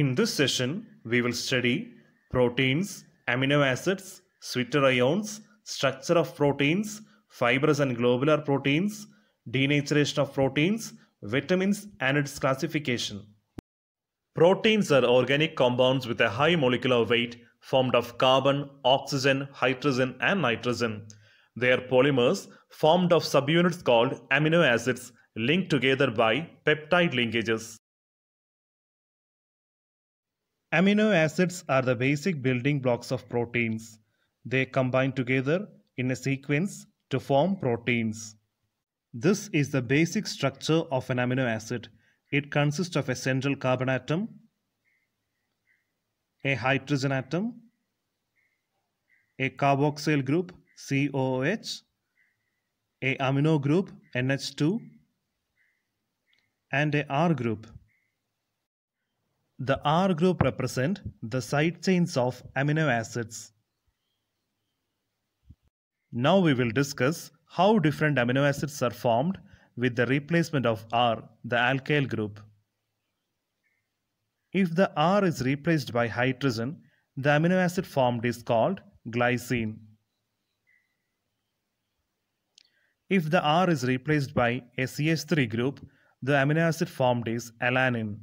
In this session, we will study proteins, amino acids, sweeter ions, structure of proteins, fibrous and globular proteins, denaturation of proteins, vitamins and its classification. Proteins are organic compounds with a high molecular weight formed of carbon, oxygen, hydrogen and nitrogen. They are polymers formed of subunits called amino acids linked together by peptide linkages. Amino acids are the basic building blocks of proteins. They combine together in a sequence to form proteins. This is the basic structure of an amino acid. It consists of a central carbon atom, a hydrogen atom, a carboxyl group COOH, a amino group NH2, and a R group the R group represent the side chains of amino acids. Now we will discuss how different amino acids are formed with the replacement of R, the alkyl group. If the R is replaced by hydrogen, the amino acid formed is called glycine. If the R is replaced by a CH3 group, the amino acid formed is alanine.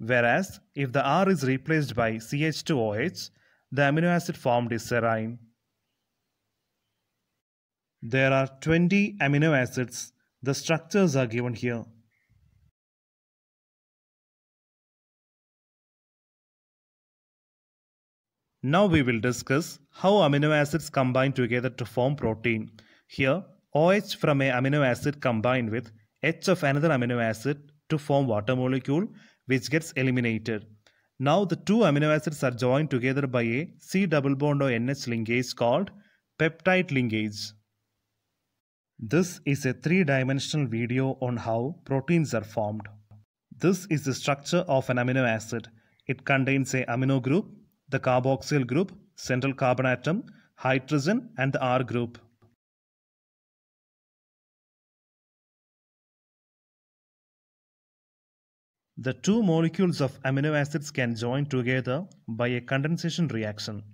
Whereas, if the R is replaced by CH2OH, the amino acid formed is serine. There are 20 amino acids. The structures are given here. Now we will discuss how amino acids combine together to form protein. Here, OH from a amino acid combined with H of another amino acid to form water molecule which gets eliminated. Now the two amino acids are joined together by a C double bond or NH linkage called peptide linkage. This is a three-dimensional video on how proteins are formed. This is the structure of an amino acid. It contains a amino group, the carboxyl group, central carbon atom, hydrogen and the R group. The two molecules of amino acids can join together by a condensation reaction.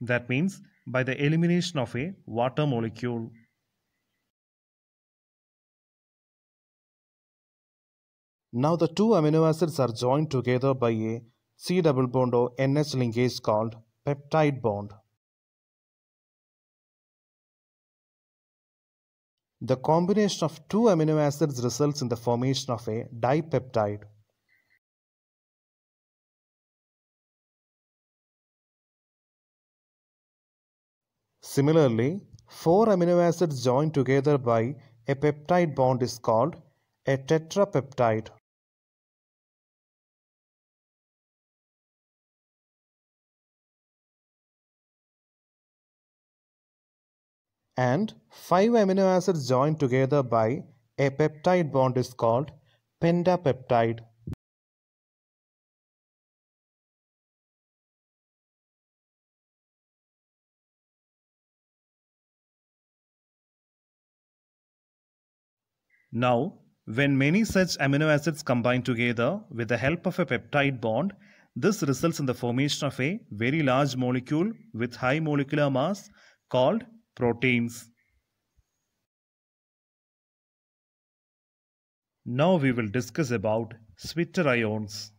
That means by the elimination of a water molecule. Now the two amino acids are joined together by a C double bond or NH linkage called peptide bond. The combination of two amino acids results in the formation of a dipeptide. Similarly, four amino acids joined together by a peptide bond is called a tetrapeptide. And five amino acids joined together by a peptide bond is called pentapeptide. Now, when many such amino acids combine together with the help of a peptide bond, this results in the formation of a very large molecule with high molecular mass called proteins. Now we will discuss about sweeter ions.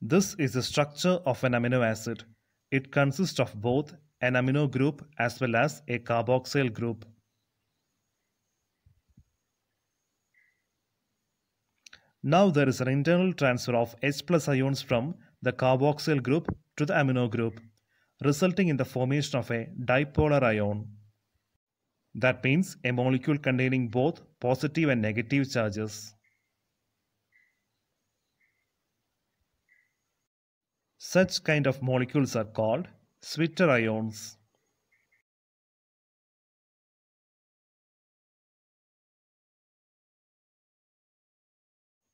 This is the structure of an amino acid. It consists of both an amino group as well as a carboxyl group. Now there is an internal transfer of H plus ions from the carboxyl group to the amino group, resulting in the formation of a dipolar ion. That means a molecule containing both positive and negative charges. Such kind of molecules are called sweeter ions.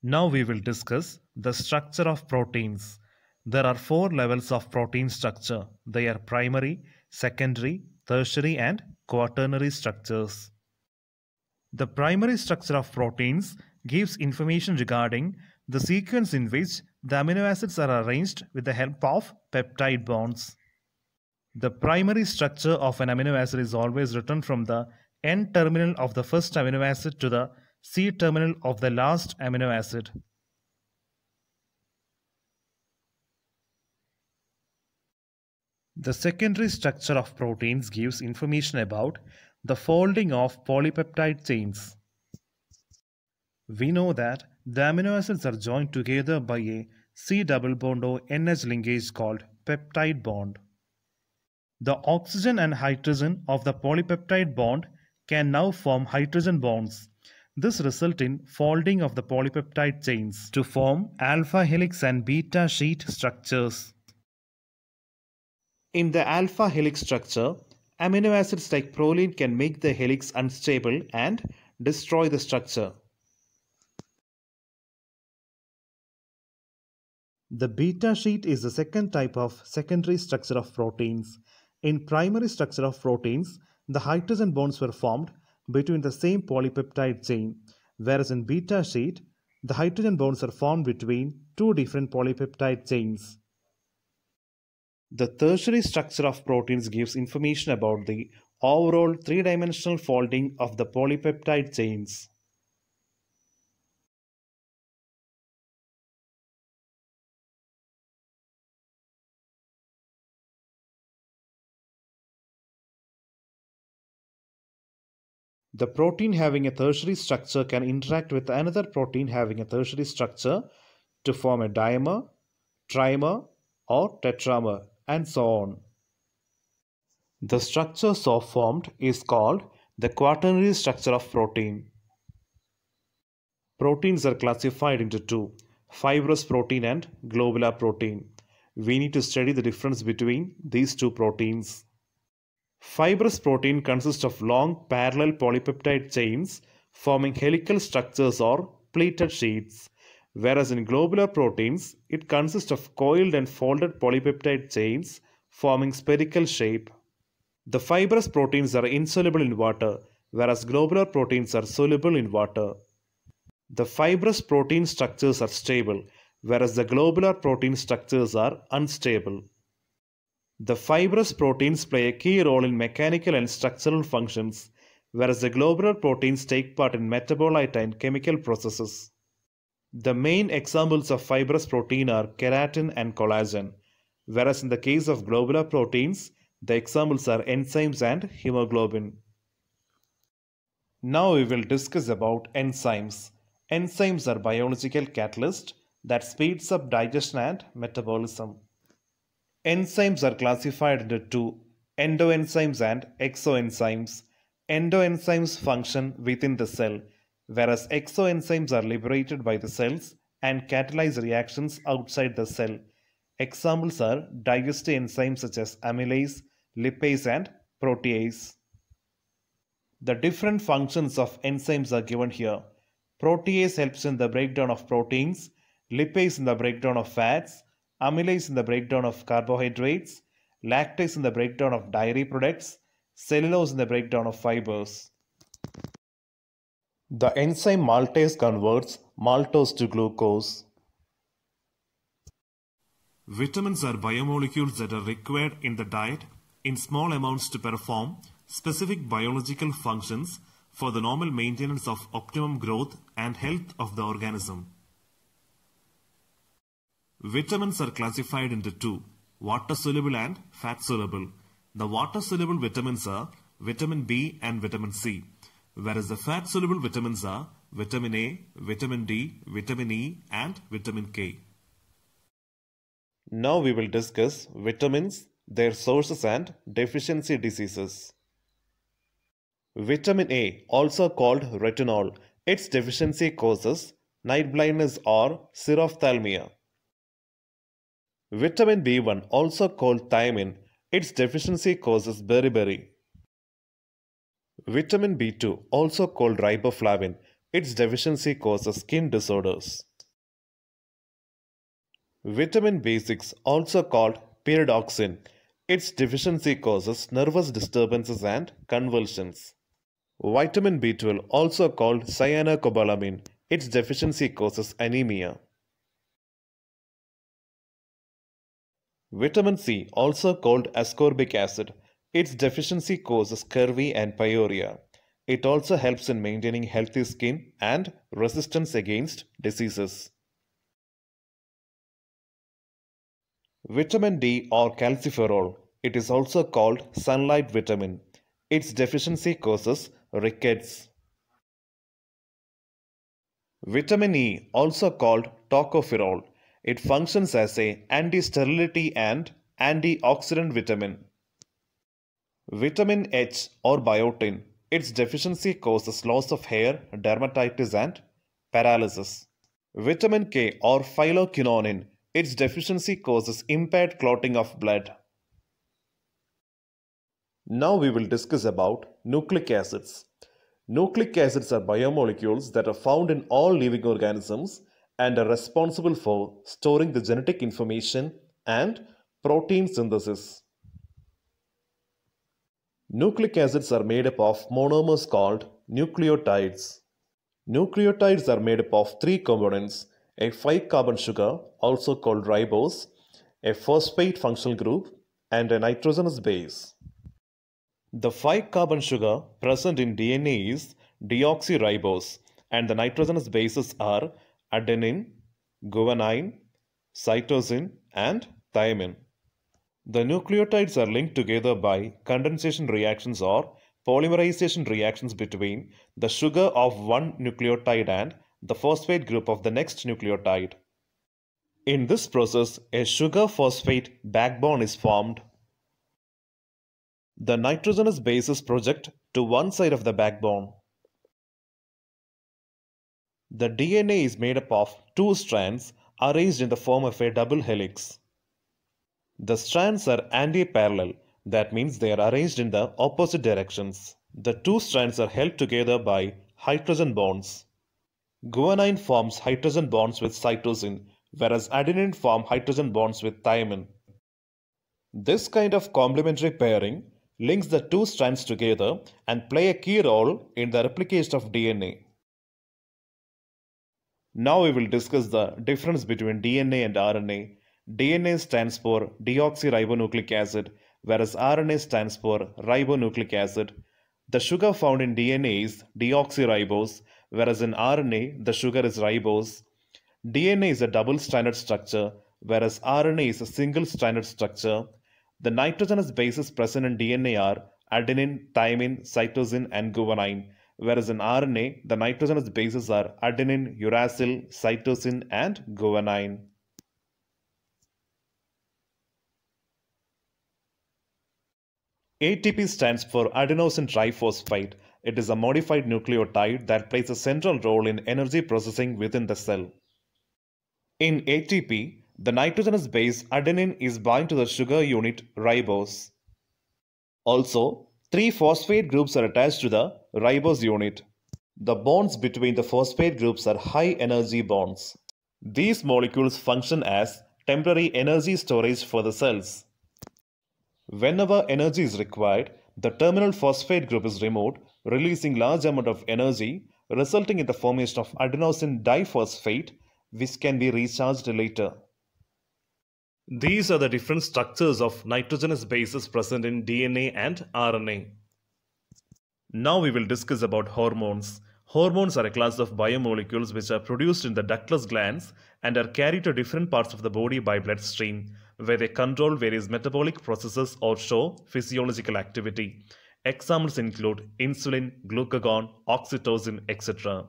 Now we will discuss the structure of proteins. There are four levels of protein structure. They are primary, secondary, tertiary and quaternary structures. The primary structure of proteins gives information regarding the sequence in which the amino acids are arranged with the help of peptide bonds. The primary structure of an amino acid is always written from the N terminal of the first amino acid to the C terminal of the last amino acid. The secondary structure of proteins gives information about the folding of polypeptide chains. We know that the amino acids are joined together by a C double bond or NH linkage called peptide bond. The oxygen and hydrogen of the polypeptide bond can now form hydrogen bonds this results in folding of the polypeptide chains to form alpha helix and beta sheet structures. In the alpha helix structure, amino acids like proline can make the helix unstable and destroy the structure. The beta sheet is the second type of secondary structure of proteins. In primary structure of proteins, the hydrogen bonds were formed between the same polypeptide chain, whereas in beta sheet, the hydrogen bonds are formed between two different polypeptide chains. The tertiary structure of proteins gives information about the overall three-dimensional folding of the polypeptide chains. The protein having a tertiary structure can interact with another protein having a tertiary structure to form a dimer, trimer, or tetramer, and so on. The structure so formed is called the quaternary structure of protein. Proteins are classified into two, fibrous protein and globular protein. We need to study the difference between these two proteins. Fibrous protein consists of long parallel polypeptide chains forming helical structures or pleated sheets, whereas in globular proteins it consists of coiled and folded polypeptide chains forming spherical shape. The fibrous proteins are insoluble in water, whereas globular proteins are soluble in water. The fibrous protein structures are stable, whereas the globular protein structures are unstable. The fibrous proteins play a key role in mechanical and structural functions, whereas the globular proteins take part in metabolite and chemical processes. The main examples of fibrous protein are keratin and collagen, whereas in the case of globular proteins, the examples are enzymes and hemoglobin. Now we will discuss about enzymes. Enzymes are biological catalysts that speeds up digestion and metabolism. Enzymes are classified into two endoenzymes and exoenzymes. Endoenzymes function within the cell, whereas exoenzymes are liberated by the cells and catalyze reactions outside the cell. Examples are digestive enzymes such as amylase, lipase, and protease. The different functions of enzymes are given here. Protease helps in the breakdown of proteins, lipase in the breakdown of fats, amylase in the breakdown of carbohydrates, lactase in the breakdown of dairy products, cellulose in the breakdown of fibers. The enzyme maltase converts maltose to glucose. Vitamins are biomolecules that are required in the diet in small amounts to perform specific biological functions for the normal maintenance of optimum growth and health of the organism. Vitamins are classified into two, water-soluble and fat-soluble. The water-soluble vitamins are vitamin B and vitamin C, whereas the fat-soluble vitamins are vitamin A, vitamin D, vitamin E and vitamin K. Now we will discuss vitamins, their sources and deficiency diseases. Vitamin A, also called retinol, its deficiency causes night blindness or xerophthalmia. Vitamin B1, also called thiamine, its deficiency causes beriberi. Vitamin B2, also called riboflavin, its deficiency causes skin disorders. Vitamin B6, also called pyridoxin, its deficiency causes nervous disturbances and convulsions. Vitamin B12, also called cyanocobalamin, its deficiency causes anemia. Vitamin C, also called ascorbic acid, its deficiency causes scurvy and pyorrhea. It also helps in maintaining healthy skin and resistance against diseases. Vitamin D or calciferol. It is also called sunlight vitamin. Its deficiency causes rickets. Vitamin E, also called tocopherol. It functions as a anti-sterility and antioxidant vitamin. Vitamin H or biotin, its deficiency causes loss of hair, dermatitis and paralysis. Vitamin K or phylloquinonin, its deficiency causes impaired clotting of blood. Now we will discuss about nucleic acids. Nucleic acids are biomolecules that are found in all living organisms and are responsible for storing the genetic information and protein synthesis. Nucleic acids are made up of monomers called nucleotides. Nucleotides are made up of three components a 5 carbon sugar, also called ribose, a phosphate functional group, and a nitrogenous base. The 5 carbon sugar present in DNA is deoxyribose, and the nitrogenous bases are adenine, guanine, cytosine, and thymine. The nucleotides are linked together by condensation reactions or polymerization reactions between the sugar of one nucleotide and the phosphate group of the next nucleotide. In this process, a sugar phosphate backbone is formed. The nitrogenous bases project to one side of the backbone. The DNA is made up of two strands arranged in the form of a double helix. The strands are anti-parallel, that means they are arranged in the opposite directions. The two strands are held together by hydrogen bonds. Guanine forms hydrogen bonds with cytosine, whereas adenine form hydrogen bonds with thymine. This kind of complementary pairing links the two strands together and play a key role in the replication of DNA. Now we will discuss the difference between DNA and RNA. DNA stands for deoxyribonucleic acid, whereas RNA stands for ribonucleic acid. The sugar found in DNA is deoxyribose, whereas in RNA, the sugar is ribose. DNA is a double stranded structure, whereas RNA is a single stranded structure. The nitrogenous bases present in DNA are adenine, thymine, cytosine, and guanine, Whereas in RNA, the nitrogenous bases are adenine, uracil, cytosine, and guanine. ATP stands for adenosine triphosphate. It is a modified nucleotide that plays a central role in energy processing within the cell. In ATP, the nitrogenous base adenine is bound to the sugar unit ribose. Also, Three phosphate groups are attached to the ribose unit. The bonds between the phosphate groups are high energy bonds. These molecules function as temporary energy storage for the cells. Whenever energy is required, the terminal phosphate group is removed, releasing large amount of energy, resulting in the formation of adenosine diphosphate, which can be recharged later. These are the different structures of nitrogenous bases present in DNA and RNA. Now we will discuss about hormones. Hormones are a class of biomolecules which are produced in the ductless glands and are carried to different parts of the body by bloodstream, where they control various metabolic processes or show physiological activity. Examples include insulin, glucagon, oxytocin, etc.